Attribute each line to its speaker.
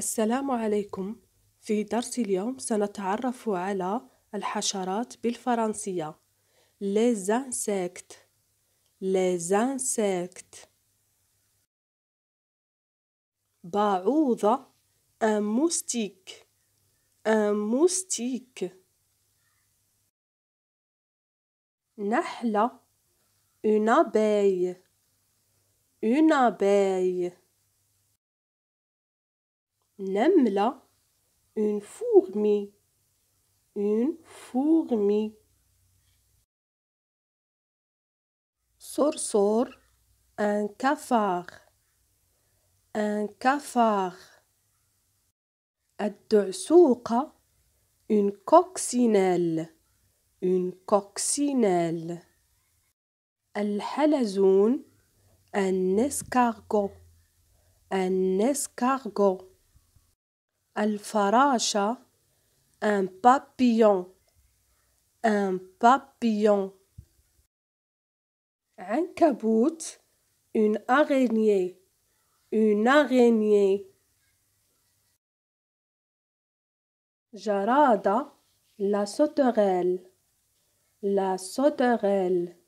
Speaker 1: السلام عليكم في درس اليوم سنتعرف على الحشرات بالفرنسية les insectes les insectes باعوضة un moustique un moustique نحلة une abeille une abeille نملة une fourmi une fourmi صرصور un كفار un كفار الدعسوقة une coccinelle une coccinelle الحلزون un escargot un escargot الفراشة un papillon un papillon Un عنكبوت une araignée une araignée Jarada, la sauterelle la sauterelle